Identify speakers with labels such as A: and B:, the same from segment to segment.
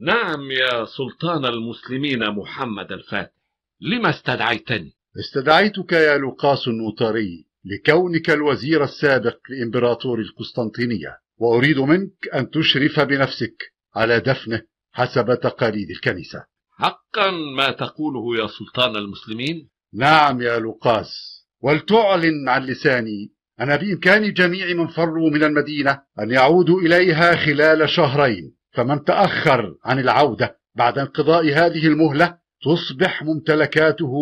A: نعم يا سلطان المسلمين محمد الفاتح لما استدعيتني
B: استدعيتك يا لوقاس النوطري لكونك الوزير السابق لإمبراطور القسطنطينية وأريد منك أن تشرف بنفسك على دفنه حسب تقاليد الكنيسة حقا ما تقوله يا سلطان المسلمين نعم يا لوقاس ولتعلن عن لساني أن بإمكان جميع من فروا من المدينة أن يعودوا إليها خلال شهرين فمن تأخر عن العودة بعد انقضاء هذه المهلة تصبح ممتلكاته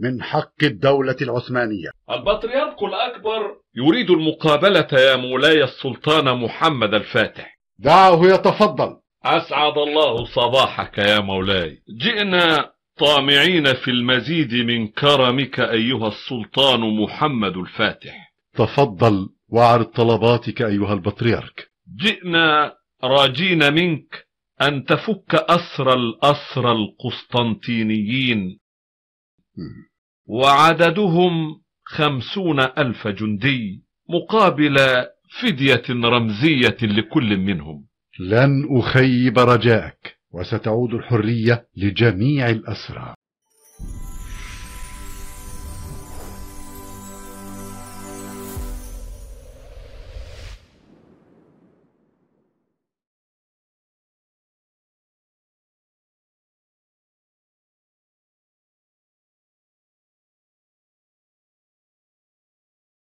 B: من حق الدولة العثمانية
A: البطريرك الأكبر يريد المقابلة يا مولاي السلطان محمد الفاتح
B: دعه يتفضل
A: أسعد الله صباحك يا مولاي جئنا طامعين في المزيد من كرمك أيها السلطان محمد الفاتح
B: تفضل واعرض طلباتك أيها البطريرك
A: جئنا راجين منك أن تفك أسر الأسر القسطنطينيين وعددهم خمسون ألف جندي مقابل فدية رمزية لكل منهم
B: لن أخيب رجائك وستعود الحرية لجميع الأسرى